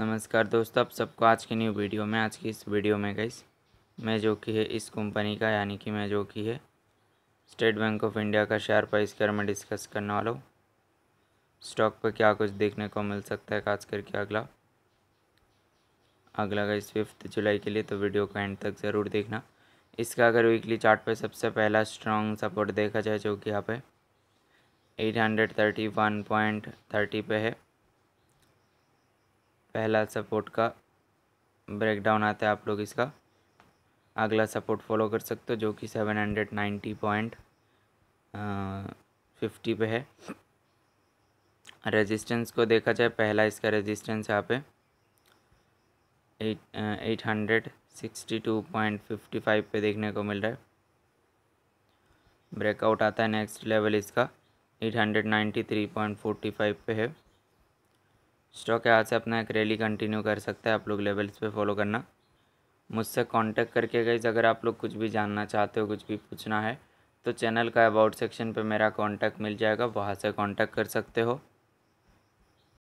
नमस्कार दोस्तों आप सबको आज की न्यू वीडियो में आज की इस वीडियो में गई मैं जो कि है इस कंपनी का यानी कि मैं जो कि है स्टेट बैंक ऑफ इंडिया का शेयर प्राइस के में डिस्कस करने वाला हूँ स्टॉक पर क्या कुछ देखने को मिल सकता है खास करके अगला अगला गई फिफ्थ जुलाई के लिए तो वीडियो को एंड तक ज़रूर देखना इसका अगर वीकली चार्ट पे सबसे पहला स्ट्रॉन्ग सपोर्ट देखा जाए जो कि यहाँ पे eight hundred thirty one point thirty पे है पहला सपोर्ट का ब्रेकडाउन आता है आप लोग इसका अगला सपोर्ट फॉलो कर सकते हो जो कि seven hundred ninety point fifty पे है रेजिस्टेंस को देखा जाए पहला इसका रेजिस्टेंस यहाँ पे eight eight hundred sixty two point fifty five पर देखने को मिल रहा है ब्रेकआउट आता है नेक्स्ट लेवल इसका eight hundred ninety three point forty five पे है स्टॉक यहाँ से अपना एक रैली कंटिन्यू कर सकता है आप लोग लेवल्स पे फॉलो करना मुझसे कांटेक्ट करके गई अगर आप लोग कुछ भी जानना चाहते हो कुछ भी पूछना है तो चैनल का अबाउट सेक्शन पे मेरा कांटेक्ट मिल जाएगा वहाँ से कांटेक्ट कर सकते हो